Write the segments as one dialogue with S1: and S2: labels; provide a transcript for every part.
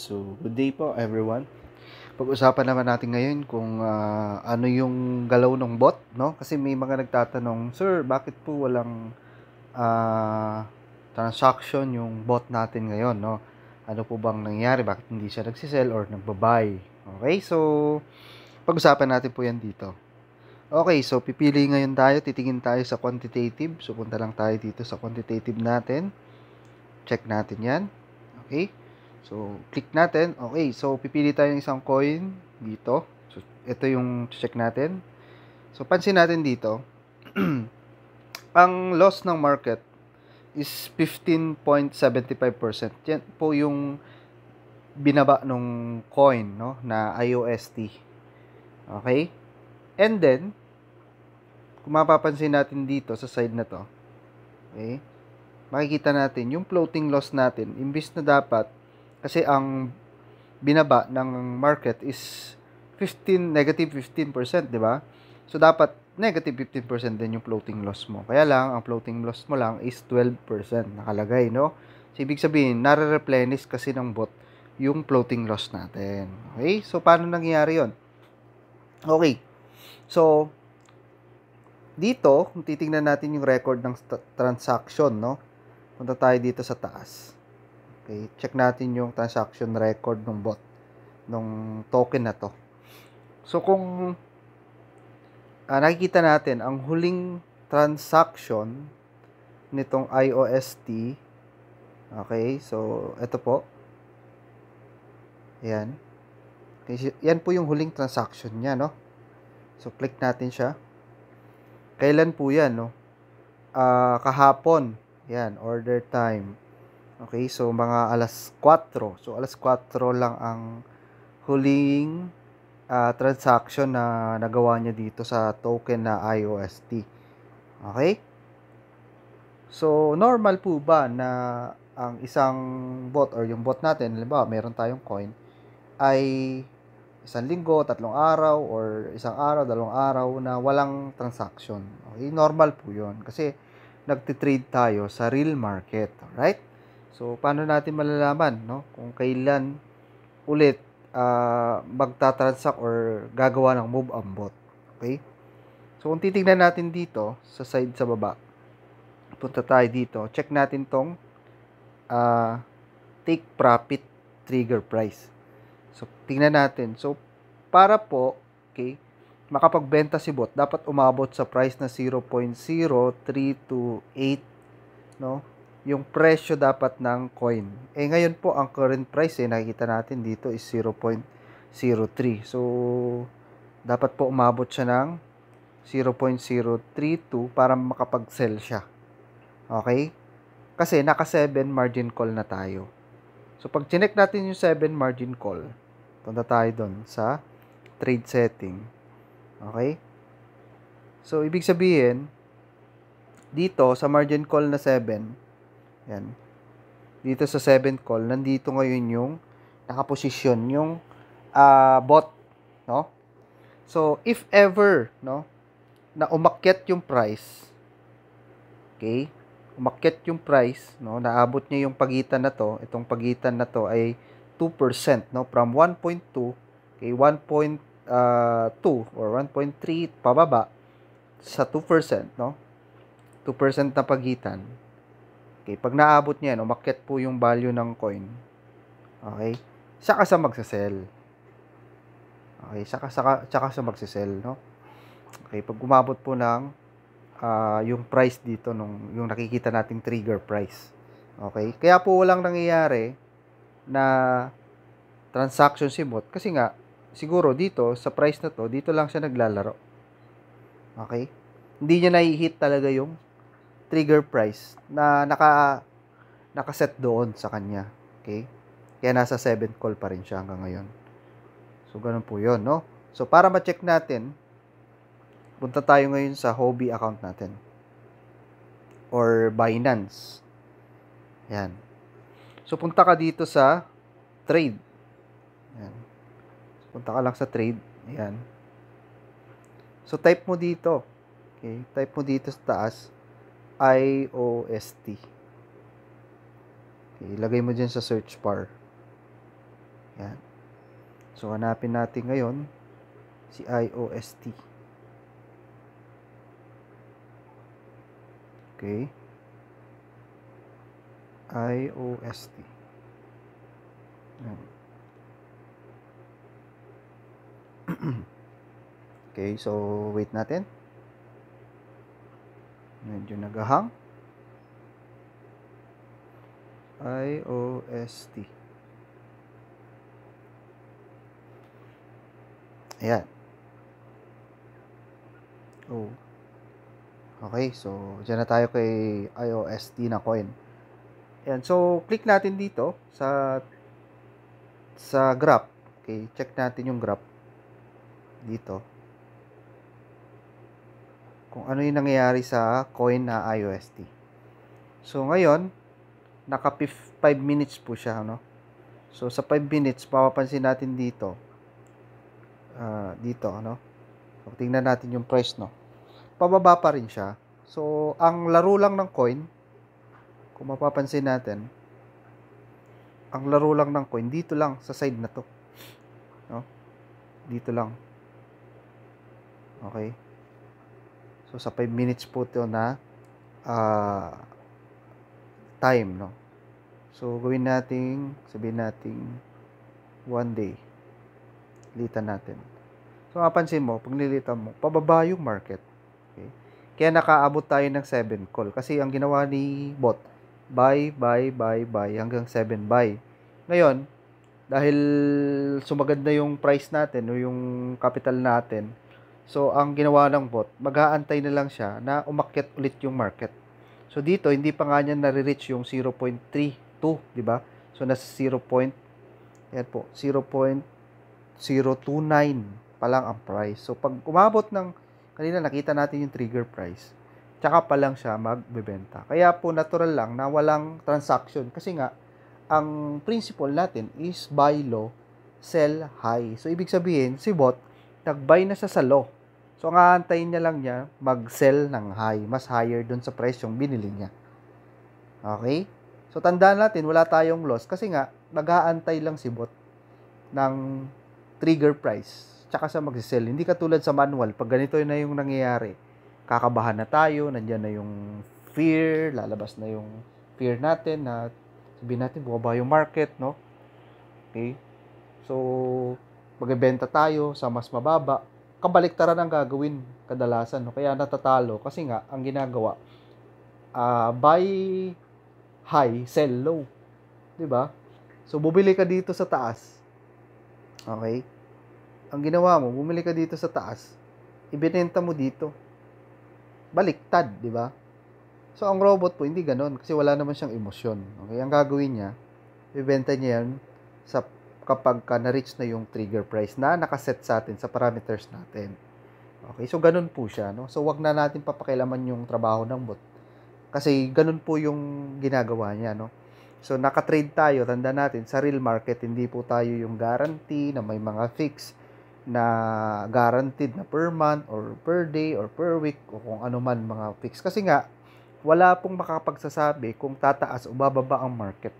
S1: So, good day po everyone. Pag-usapan naman natin ngayon kung uh, ano yung galaw ng bot, no? Kasi may mga nagtatanong, "Sir, bakit po walang uh, transaction yung bot natin ngayon, no? Ano po bang nangyari? Bakit hindi siya nagsisell or nagbabuy?" Okay? So, pag-usapan natin po 'yan dito. Okay, so pipili ngayon tayo, titingin tayo sa quantitative. So, punta lang tayo dito sa quantitative natin. Check natin 'yan. Okay? So, click natin. Okay, so pipili tayo ng isang coin dito. So, ito yung check natin. So, pansin natin dito, ang loss ng market is 15.75%. Yan po yung binaba nung coin no na IOST. Okay? And then kung mapapansin natin dito sa side na to, okay? Makikita natin yung floating loss natin imbis na dapat kasi ang binaba ng market is 15, negative 15%, di ba? So, dapat negative 15% din yung floating loss mo. Kaya lang, ang floating loss mo lang is 12% nakalagay, no? So, ibig sabihin, nare-replenish kasi ng bot yung floating loss natin. Okay? So, paano nangyayari yon Okay. So, dito, kung titingnan natin yung record ng transaction, no? Punta tayo dito sa taas. Okay, check natin yung transaction record ng bot ng token na to. So kung ah, nakikita natin ang huling transaction nitong IOST Okay, so ito po. Ayan. Yan po yung huling transaction niya, no? So click natin siya. Kailan po 'yan, no? Uh, kahapon. Yan, order time. Okay, so mga alas 4. So alas 4 lang ang huling uh, transaction na nagawa niya dito sa token na IOST. Okay? So normal po ba na ang isang bot or yung bot natin, ba meron tayong coin, ay isang linggo, tatlong araw, or isang araw, dalawang araw na walang transaction. Okay? Normal po yon Kasi nagtitrade tayo sa real market. Right? So, paano natin malalaman no? kung kailan ulit uh, magtatransact or gagawa ng move ang bot? Okay? So, kung titignan natin dito sa side sa baba, punta tayo dito, check natin tong uh, take profit trigger price. So, tingnan natin. So, para po, okay, makapagbenta si bot, dapat umabot sa price na 0.0328, no? yung presyo dapat ng coin. Eh ngayon po ang current price eh nakikita natin dito is 0.03. So dapat po umabot siya ng 0.032 para makapag-sell siya. Okay? Kasi naka 7 margin call na tayo. So pag chinek natin yung 7 margin call, punta tayo doon sa trade setting. Okay? So ibig sabihin dito sa margin call na 7, yan. Dito sa 7th call, nandito ngayon yung nakaposisyon yung uh, bot, no? So, if ever, no, na umakyat yung price, okay? Umakyat yung price, no? Naabot niya yung pagitan na to, itong pagitan na to ay 2%, no? From 1.2, okay, 1.2 uh, ah, or 1.3 pababa sa 2%, no? 2% na pagitan Okay, pag naabot niya, umakyat po yung value ng coin. Okay? Saka sa magsasell. Okay, saka, saka, saka sa magsasell, no? Okay, pag umabot po ng uh, yung price dito, nung, yung nakikita nating trigger price. Okay? Kaya po walang nangyayari na transaction si bot kasi nga, siguro dito, sa price na to, dito lang siya naglalaro. Okay? Hindi niya nai-hit talaga yung trigger price na naka nakaset doon sa kanya. Okay? Kaya nasa 7 call pa rin siya hanggang ngayon. So, ganun po yon no? So, para ma-check natin, punta tayo ngayon sa hobby account natin. Or Binance. Yan. So, punta ka dito sa trade. Yan. So, punta ka lang sa trade. Yan. So, type mo dito. Okay? Type mo dito sa taas. IOST. Okay, ilagay mo dyan sa search bar. Yan. So, hanapin natin ngayon si IOST. Okay. IOST. Yan. okay, so wait natin medyo nagahang T ayan oh okay so diyan na tayo kay I O S T na coin ayan so click natin dito sa sa graph okay check natin yung graph dito kung ano yung nangyayari sa coin na IOST. So, ngayon, naka 5 minutes po siya, no? So, sa 5 minutes, mapapansin natin dito, uh, dito, ano? So, tingnan natin yung price, no? Pababa pa rin siya. So, ang laro lang ng coin, kung mapapansin natin, ang laro lang ng coin, dito lang, sa side na to. No? Dito lang. Okay? So sa 5 minutes po ito na uh, time, no? So gawin natin, sabihin natin one day. Litan natin. So mapansin mo, pag nilitan mo, pababa yung market. Okay? Kaya nakaabot tayo ng 7 call kasi ang ginawa ni bot, buy, buy, buy, buy hanggang 7 buy. Ngayon, dahil sumagad na yung price natin o yung capital natin, So, ang ginawa ng bot, mag-aantay na lang siya na umakyat ulit yung market. So, dito, hindi pa nga niya nare-reach yung 0.32, di ba? So, nasa 0. Yan po, 0.029 pa lang ang price. So, pag umabot ng, kanina nakita natin yung trigger price, tsaka pa lang siya magbebenta. Kaya po, natural lang na walang transaction kasi nga, ang principle natin is buy low, sell high. So, ibig sabihin, si bot, nag-buy na siya sa low. So, ang aantayin niya lang niya, mag-sell ng high, mas higher dun sa price yung binili niya. Okay? So, tandaan natin, wala tayong loss kasi nga, nag-aantay lang si bot ng trigger price tsaka sa mag-sell. Hindi katulad sa manual, pag ganito na yung nangyayari, kakabahan na tayo, nandyan na yung fear, lalabas na yung fear natin na sabihin natin, bumaba yung market, no? Okay? So, magbebenta tayo sa mas mababa kabaliktaran ang gagawin kadalasan. No? Kaya natatalo kasi nga ang ginagawa uh, buy high, sell low. 'Di ba? So bubili ka dito sa taas. Okay? Ang ginawa mo, bumili ka dito sa taas. Ibinenta mo dito. Baliktad, 'di ba? So ang robot po hindi ganoon kasi wala naman siyang emosyon. Okay, ang gagawin niya, ibenta niya 'yan sa kapag ka na-reach na yung trigger price na nakaset sa atin sa parameters natin. Okay, so ganun po siya. No? So wag na natin papakilaman yung trabaho ng bot. Kasi ganun po yung ginagawa niya. No? So nakatrade tayo, tanda natin, sa real market, hindi po tayo yung guarantee na may mga fix na guaranteed na per month or per day or per week o kung ano man mga fix. Kasi nga, wala pong makakapagsasabi kung tataas o bababa ang market.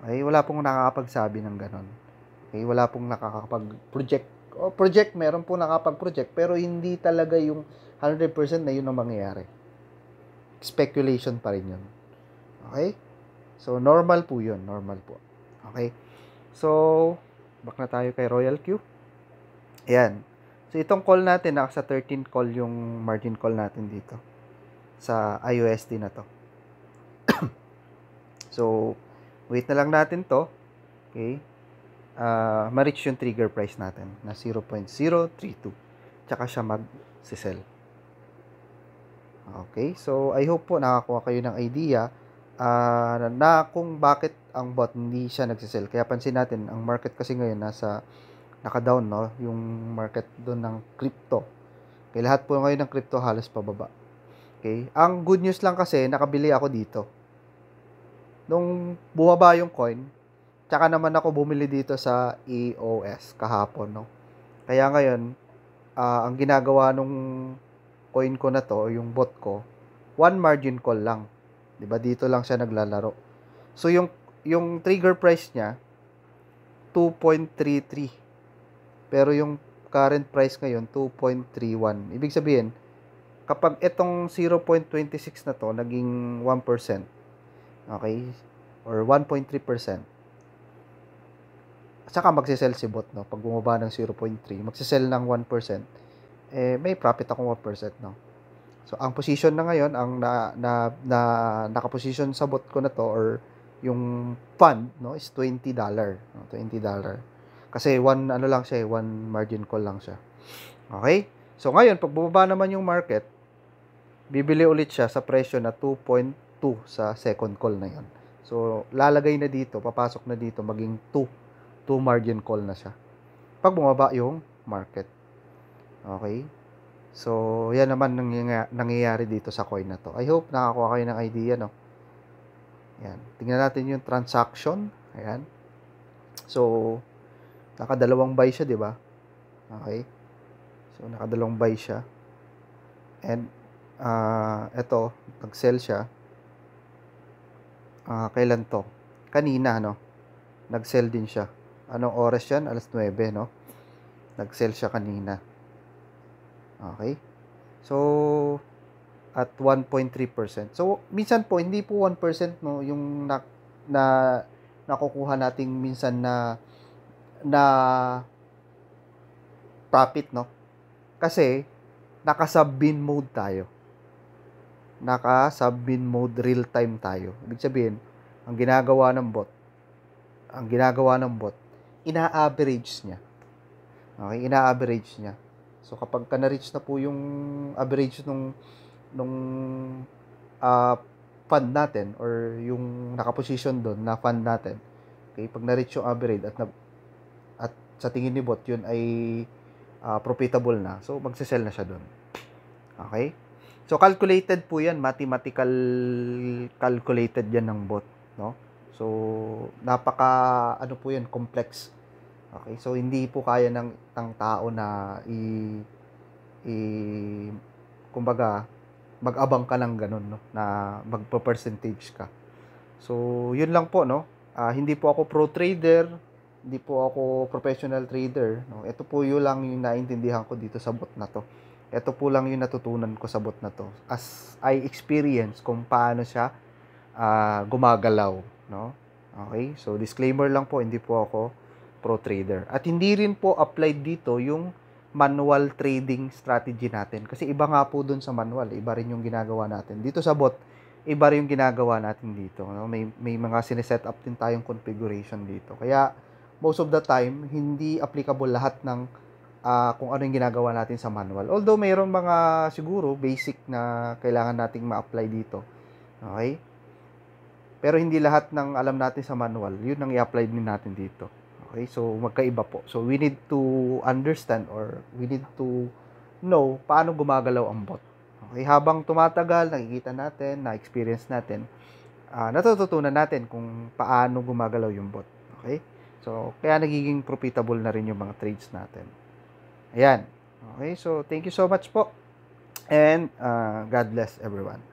S1: Okay, eh, wala pong nakakapagsabi ng ganun. Okay, eh, wala pong nakakapag-project. O project, meron pong nakakapag-project, pero hindi talaga yung 100% na yun ang mangyayari. Speculation pa rin yun. Okay? So, normal po yun. Normal po. Okay? So, back na tayo kay Royal Q. Ayan. So, itong call natin, nasa ah, 13 call yung margin call natin dito. Sa IOST na to. so, Wait na lang natin to. Okay? Uh, ma-reach yung trigger price natin na 0.032. Tsaka siya mag-sell. Okay? So, I hope po nakakuha kayo ng idea uh, na kung bakit ang bot hindi siya nagsisell. Kaya pansin natin, ang market kasi ngayon nasa naka-down, no? Yung market doon ng crypto. Okay, lahat po ngayon ng crypto halos pababa. Okay? Ang good news lang kasi, nakabili ako dito nung buhaba yung coin, tsaka naman ako bumili dito sa EOS kahapon, no? Kaya ngayon, uh, ang ginagawa nung coin ko na to, yung bot ko, one margin call lang. 'Di ba? Dito lang siya naglalaro. So yung yung trigger price niya 2.33. Pero yung current price ngayon 2.31. Ibig sabihin, kapag itong 0.26 na to naging 1%, Okay? Or 1.3%. Saka magsisell si bot, no? Pag bumaba ng 0.3, magsisell ng 1%, eh, may profit akong 1%, no? So, ang position na ngayon, ang na, na, na, nakaposition sa bot ko na to, or yung fund, no, is $20. No? $20. Kasi one, ano lang siya, eh, one margin call lang siya. Okay? So, ngayon, pag bumaba naman yung market, bibili ulit siya sa presyo na 2.5 2 sa second call na yon. So, lalagay na dito, papasok na dito, maging 2. 2 margin call na siya. Pag bumaba yung market. Okay? So, yan naman nangyayari dito sa coin na to. I hope nakakuha kayo ng idea, no? Yan. Tingnan natin yung transaction. Ayan. So, nakadalawang buy siya, di ba? Okay. So, nakadalawang buy siya. And, uh, ah, ito, nag-sell siya uh, kailan to? Kanina, no? Nag-sell din siya. Anong oras yan? Alas 9, no? Nag-sell siya kanina. Okay? So, at 1.3%. So, minsan po, hindi po 1% no, yung na, na, nakukuha nating minsan na na profit, no? Kasi, naka-sub-bin mode tayo naka-submin mode real time tayo. Ibig sabihin, ang ginagawa ng bot, ang ginagawa ng bot, ina-average niya. Okay, ina-average niya. So kapag ka na-reach na po yung average nung nung uh, fund natin or yung naka-position doon na fund natin. Okay, pag na-reach yung average at na, at sa tingin ni bot yun ay uh, profitable na. So magse-sell na siya doon. Okay? So calculated po 'yan, mathematical calculated 'yan ng bot, no? So napaka ano po 'yan, complex. Okay, so hindi po kaya ng tang tao na i i kumbaga mag-abang ka lang ganun no na magpo-percentage ka. So, yun lang po no. Uh, hindi po ako pro trader, hindi po ako professional trader no. Ito po 'yung lang yung naintindihan ko dito sa bot na to. Ito po lang yung natutunan ko sa bot na to. As I experience kung paano siya uh, gumagalaw, no? Okay? So disclaimer lang po, hindi po ako pro trader. At hindi rin po applied dito yung manual trading strategy natin kasi iba nga po doon sa manual, iba rin yung ginagawa natin. Dito sa bot, iba rin yung ginagawa natin dito, no? May may mga sineset up din tayong configuration dito. Kaya most of the time, hindi applicable lahat ng uh, kung ano yung ginagawa natin sa manual. Although mayroon mga siguro basic na kailangan nating ma-apply dito. Okay? Pero hindi lahat ng alam natin sa manual, yun ang i-apply din natin dito. Okay? So magkaiba po. So we need to understand or we need to know paano gumagalaw ang bot. Okay? Habang tumatagal, nakikita natin, na-experience natin, uh, natututunan natin kung paano gumagalaw yung bot. Okay? So, kaya nagiging profitable na rin yung mga trades natin. Ayan. Okay, so thank you so much po. And uh, God bless everyone.